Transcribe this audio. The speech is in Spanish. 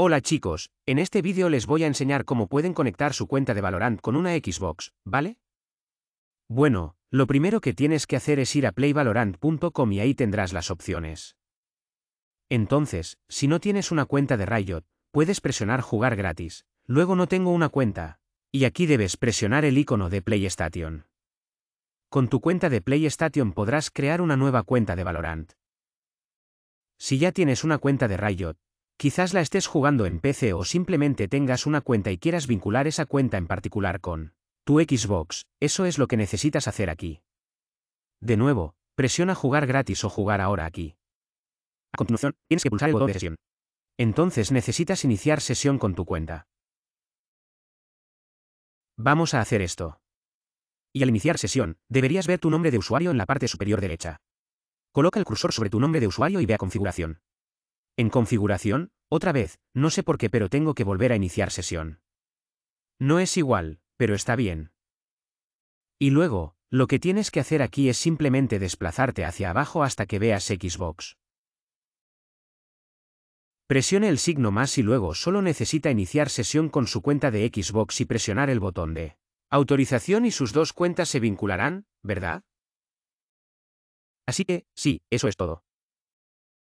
Hola chicos, en este vídeo les voy a enseñar cómo pueden conectar su cuenta de Valorant con una Xbox, ¿vale? Bueno, lo primero que tienes que hacer es ir a playvalorant.com y ahí tendrás las opciones. Entonces, si no tienes una cuenta de Riot, puedes presionar Jugar gratis, luego no tengo una cuenta, y aquí debes presionar el icono de PlayStation. Con tu cuenta de PlayStation podrás crear una nueva cuenta de Valorant. Si ya tienes una cuenta de Riot, Quizás la estés jugando en PC o simplemente tengas una cuenta y quieras vincular esa cuenta en particular con tu Xbox, eso es lo que necesitas hacer aquí. De nuevo, presiona jugar gratis o jugar ahora aquí. A continuación, tienes que pulsar el botón de sesión. Entonces necesitas iniciar sesión con tu cuenta. Vamos a hacer esto. Y al iniciar sesión, deberías ver tu nombre de usuario en la parte superior derecha. Coloca el cursor sobre tu nombre de usuario y ve a configuración. En configuración, otra vez, no sé por qué pero tengo que volver a iniciar sesión. No es igual, pero está bien. Y luego, lo que tienes que hacer aquí es simplemente desplazarte hacia abajo hasta que veas Xbox. Presione el signo más y luego solo necesita iniciar sesión con su cuenta de Xbox y presionar el botón de autorización y sus dos cuentas se vincularán, ¿verdad? Así que, sí, eso es todo.